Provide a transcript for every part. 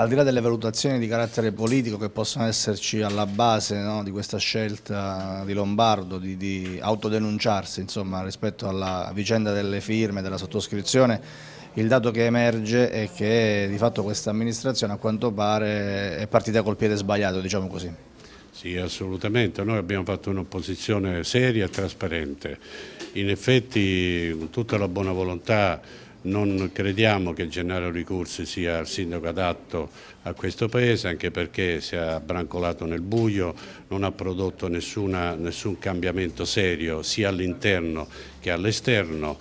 al di là delle valutazioni di carattere politico che possono esserci alla base no, di questa scelta di Lombardo di, di autodenunciarsi insomma, rispetto alla vicenda delle firme, della sottoscrizione, il dato che emerge è che di fatto questa amministrazione a quanto pare è partita col piede sbagliato, diciamo così. Sì, assolutamente. Noi abbiamo fatto un'opposizione seria e trasparente. In effetti, con tutta la buona volontà non crediamo che Gennaro Ricursi sia il sindaco adatto a questo paese anche perché si è brancolato nel buio, non ha prodotto nessuna, nessun cambiamento serio sia all'interno che all'esterno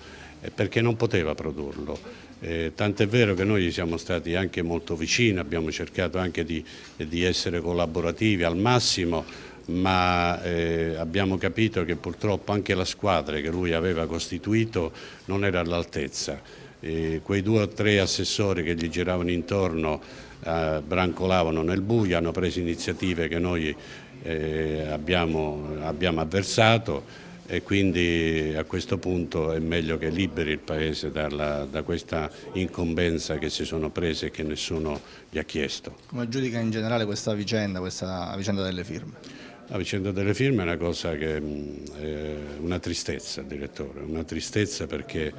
perché non poteva produrlo. Eh, tant'è vero che noi gli siamo stati anche molto vicini, abbiamo cercato anche di, di essere collaborativi al massimo, ma eh, abbiamo capito che purtroppo anche la squadra che lui aveva costituito non era all'altezza eh, quei due o tre assessori che gli giravano intorno eh, brancolavano nel buio, hanno preso iniziative che noi eh, abbiamo, abbiamo avversato e quindi a questo punto è meglio che liberi il Paese dalla, da questa incombenza che si sono prese e che nessuno gli ha chiesto. Come giudica in generale questa vicenda, questa vicenda delle firme? La vicenda delle firme è una cosa che mm, è una tristezza, direttore, una tristezza perché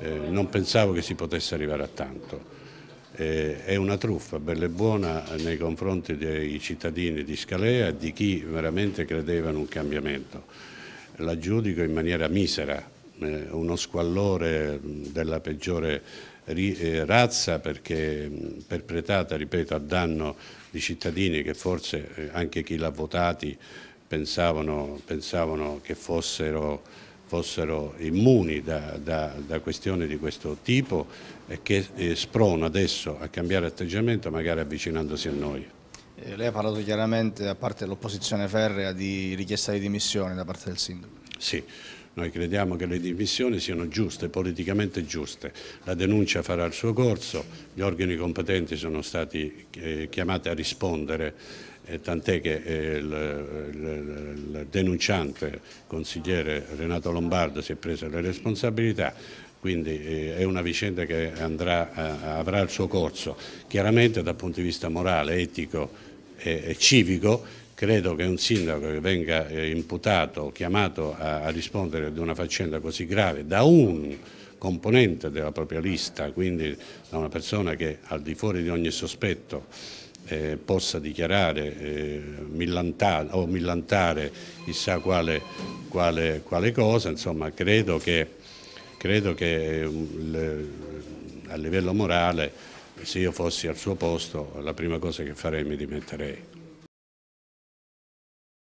eh, non pensavo che si potesse arrivare a tanto. Eh, è una truffa bella e buona eh, nei confronti dei cittadini di Scalea e di chi veramente credeva in un cambiamento. La giudico in maniera misera, eh, uno squallore della peggiore eh, razza perché perpetrata, ripeto, a danno di cittadini che forse eh, anche chi l'ha votati pensavano, pensavano che fossero fossero immuni da, da, da, questioni di questo tipo e che eh, sprona adesso a cambiare atteggiamento magari avvicinandosi a noi. Eh, lei ha parlato chiaramente, a parte l'opposizione ferrea, di richiesta di dimissione da parte del Sindaco. Sì, noi crediamo che le dimissioni siano giuste, politicamente giuste. La denuncia farà il suo corso, gli organi competenti sono stati eh, chiamati a rispondere eh, tant'è che eh, il, il, il denunciante consigliere Renato Lombardo si è preso le responsabilità quindi è una vicenda che andrà, avrà il suo corso. Chiaramente dal punto di vista morale, etico e civico credo che un sindaco che venga eh, imputato chiamato a, rispondere ad una faccenda così grave da un componente della propria lista, quindi da una persona che al di fuori di ogni sospetto eh, possa dichiarare eh, millantare, o millantare chissà quale, quale, quale cosa, insomma credo che, credo che mm, le, a livello morale se io fossi al suo posto la prima cosa che farei mi dimetterei.